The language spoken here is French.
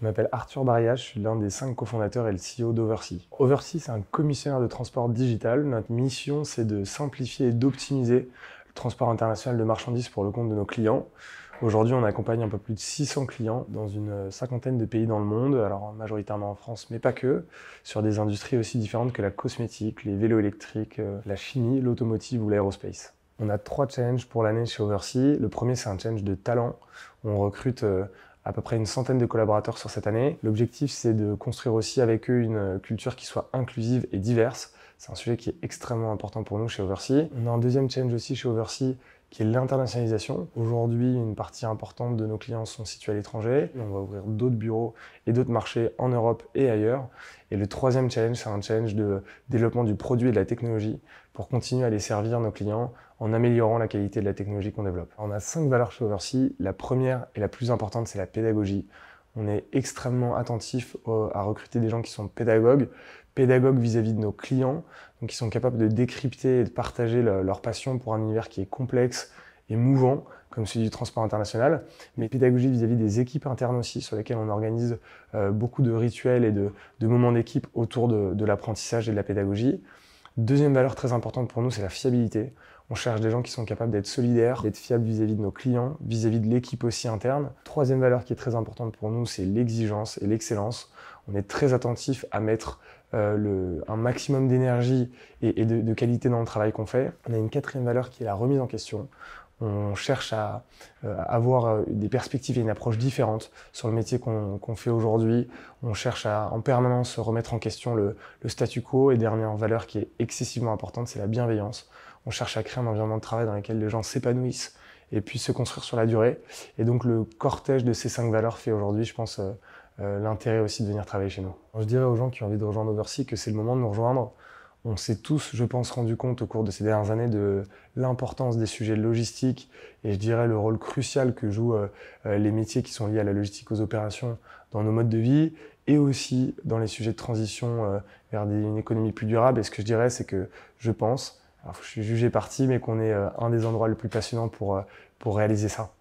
Je m'appelle Arthur barriage je suis l'un des cinq cofondateurs et le CEO d'Oversea. Oversea, c'est un commissionnaire de transport digital. Notre mission, c'est de simplifier et d'optimiser le transport international de marchandises pour le compte de nos clients. Aujourd'hui, on accompagne un peu plus de 600 clients dans une cinquantaine de pays dans le monde, alors majoritairement en France, mais pas que, sur des industries aussi différentes que la cosmétique, les vélos électriques, euh, la chimie, l'automotive ou l'aérospace. On a trois challenges pour l'année chez Oversea. Le premier, c'est un challenge de talent. On recrute euh, à peu près une centaine de collaborateurs sur cette année. L'objectif, c'est de construire aussi avec eux une culture qui soit inclusive et diverse c'est un sujet qui est extrêmement important pour nous chez Oversea. On a un deuxième challenge aussi chez Oversea qui est l'internationalisation. Aujourd'hui, une partie importante de nos clients sont situés à l'étranger. On va ouvrir d'autres bureaux et d'autres marchés en Europe et ailleurs. Et le troisième challenge, c'est un challenge de développement du produit et de la technologie pour continuer à les servir nos clients en améliorant la qualité de la technologie qu'on développe. On a cinq valeurs chez Oversea. La première et la plus importante, c'est la pédagogie. On est extrêmement attentif à recruter des gens qui sont pédagogues, pédagogues vis-à-vis de nos clients, donc qui sont capables de décrypter et de partager leur passion pour un univers qui est complexe et mouvant, comme celui du transport international, mais pédagogie vis-à-vis des équipes internes aussi, sur lesquelles on organise euh, beaucoup de rituels et de, moments d'équipe autour de l'apprentissage et de la pédagogie. Deuxième valeur très importante pour nous, c'est la fiabilité. On cherche des gens qui sont capables d'être solidaires, d'être fiables vis-à-vis de nos clients, vis-à-vis de l'équipe aussi interne. Troisième valeur qui est très importante pour nous, c'est l'exigence et l'excellence. On est très attentif à mettre euh, un maximum d'énergie et, de, de qualité dans le travail qu'on fait. On a une quatrième valeur qui est la remise en question on cherche à, euh, avoir euh, des perspectives et une approche différente sur le métier qu'on fait aujourd'hui. On cherche à en permanence remettre en question le, le statu quo et dernière valeur qui est excessivement importante, c'est la bienveillance. On cherche à créer un environnement de travail dans lequel les gens s'épanouissent et puissent se construire sur la durée. Et donc le cortège de ces cinq valeurs fait aujourd'hui, je pense, euh, l'intérêt aussi de venir travailler chez nous. Je dirais aux gens qui ont envie de rejoindre Oversea que c'est le moment de nous rejoindre. On s'est tous, je pense, rendu compte au cours de ces dernières années de l'importance des sujets de logistique et je dirais le rôle crucial que jouent euh, les métiers qui sont liés à la logistique aux opérations dans nos modes de vie et aussi dans les sujets de transition euh, vers une économie plus durable. Et ce que je dirais, c'est que je pense, je suis jugé parti, mais qu'on est euh, un des endroits les plus passionnants pour, pour réaliser ça.